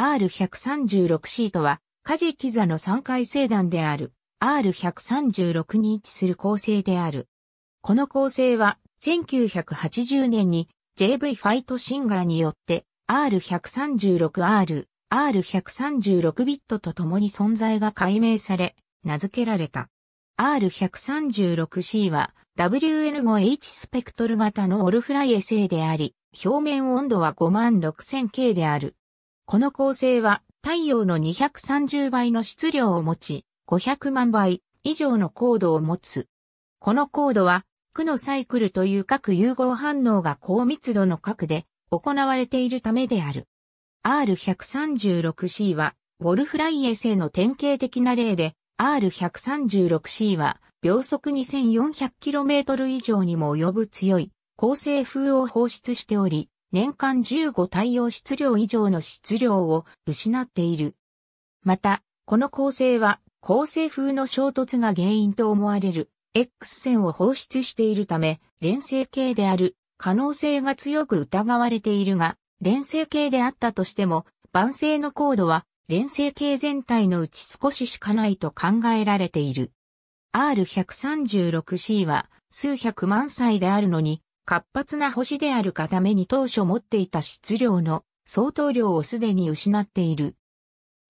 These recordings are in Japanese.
R136 シートは、カジキザの3回星団である R136 に位置する構成である。この構成は、1980年に JV ファイトシンガーによって R136R、R136 ビットと共に存在が解明され、名付けられた。R136C は WN5H スペクトル型のオルフライエ製であり、表面温度は 56000K である。この構成は太陽の230倍の質量を持ち、500万倍以上の高度を持つ。この高度は、区のサイクルという各融合反応が高密度の核で行われているためである。R136C は、ウォルフライエ製の典型的な例で、R136C は、秒速 2400km 以上にも及ぶ強い、恒星風を放出しており、年間15対応質量以上の質量を失っている。また、この構成は構成風の衝突が原因と思われる X 線を放出しているため、連成形である可能性が強く疑われているが、連成形であったとしても、晩星の高度は連成形全体のうち少ししかないと考えられている。R136C は数百万歳であるのに、活発な星であるがために当初持っていた質量の相当量をすでに失っている。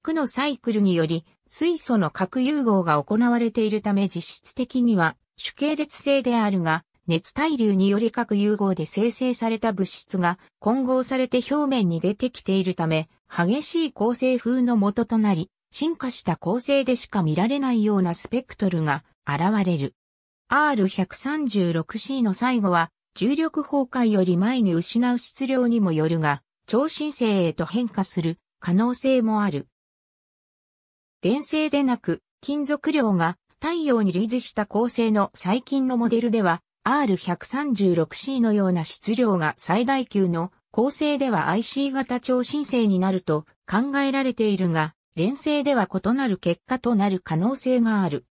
区のサイクルにより水素の核融合が行われているため実質的には主系列性であるが、熱対流により核融合で生成された物質が混合されて表面に出てきているため、激しい構成風の元となり、進化した構成でしか見られないようなスペクトルが現れる。R136C の最後は重力崩壊より前に失う質量にもよるが、超新星へと変化する可能性もある。連星でなく、金属量が太陽に類似した構成の最近のモデルでは、R136C のような質量が最大級の構成では IC 型超新星になると考えられているが、連星では異なる結果となる可能性がある。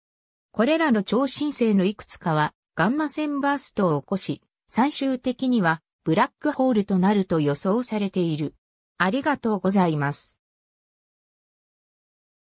これらの超新星のいくつかは、ガンマ線バーストを起こし、最終的にはブラックホールとなると予想されている。ありがとうございます。